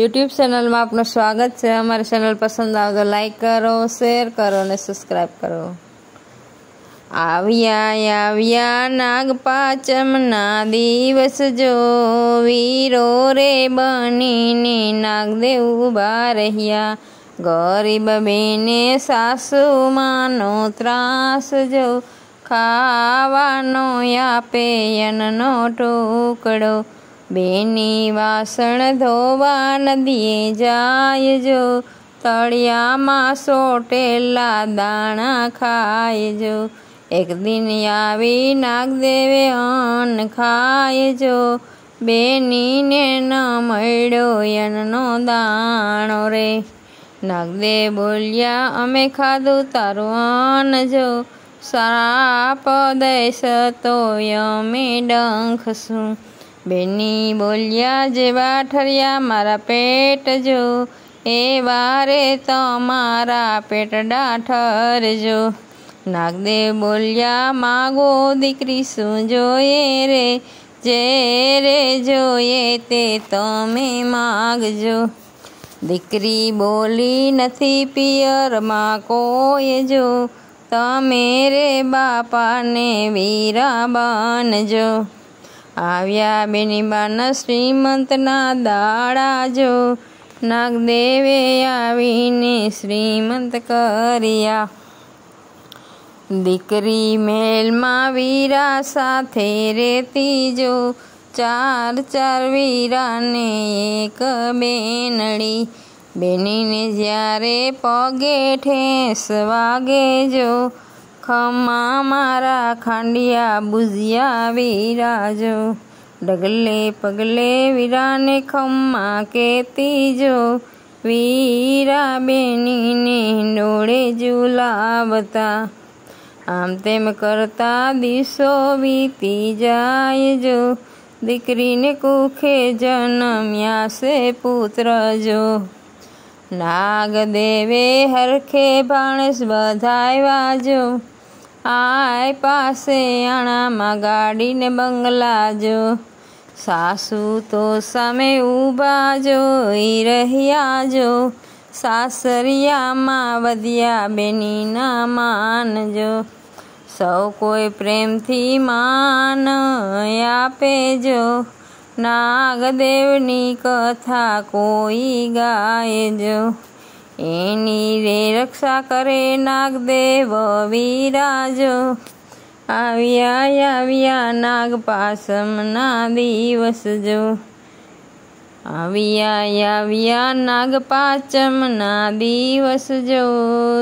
YouTube ચેનલમાં આપનું સ્વાગત છે અમારી ચેનલ પસંદ આવે તો લાઈક કરો શેર કરો અને સબસ્ક્રાઈબ કરો આવ્યા આવ્યા નાગ પાંચમના દિવસ જો વીરો રે બનીને નાગદેવ ઉભા રહ્યા ગરીબ બેને સાસુમાનો ત્રાસ જો ખાવાનો આપે અન્નનો ટુકડો બેની વાસણ ધોવા નદીએ જાયજો તળિયામાં સોટેલા દાણા ખાયજો એક દિન આવી નાગદેવે અન્ન ખાયજો બેનીને ન મળ્યો અન્નનો દાણો રે નાગદેવ બોલ્યા અમે ખાધું તારું અન્ન જો સારા પદેશ તો અમે ડંખશું બેની બોલ્યા જેવા ઠર્યા મારા પેટ જો એવા રે તમારા પેટડા ઠરજો નાગદેવ બોલ્યા માગો દીકરી શું જોઈએ રે જે રે જોઈએ તે તમે માગજો દીકરી બોલી નથી પિયરમાં કોઈ જો તમે રે બાપાને વીરા બનજો આવ્યા બેની બેનીબાના શ્રીમંતના દાડા જો નાગદેવે આવીને શ્રીમંત કર્યા દીકરી મેલમાં વીરા સાથે રેતી જો ચાર ચાર વીરાને એક બેનડી બેનીને જ્યારે પગે ઠેસ વાગે જો ખમા મારા ખાંડિયા બુઝિયા વિરાજો ડગલે પગલે વીરાને ખમ્મા કેતી જો વીરા બેનીને ડોળે ઝુલાવતા આમ તેમ કરતા દિવસો વીતી જાય જો દીકરીને કુખે જન્મ્યા છે પુત્ર જો નાગ દેવે હરખે ભાણસ બધાવ્યા વાજો આય પાસે આણામાં ગાડીને બંગલા જો સાસુ તો સામે ઊભા જોઈ રહ્યા જો સાસરિયામાં વધ્યા બેનીના માનજો સૌ કોઈ પ્રેમથી માન આપે નાગદેવની કથા કોઈ ગાય જો એની રે રક્ષા કરે નાગદેવ વિરાજો આવ્યા આવ્યા નાગ પાસમના દિવસ જો આવ્યા આવ્યા નાગ પાચમના દિવસ જો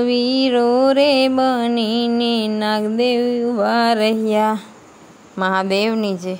વીરો રે બનીને નાગદેવ ઉભા રહ્યા મહાદેવની જે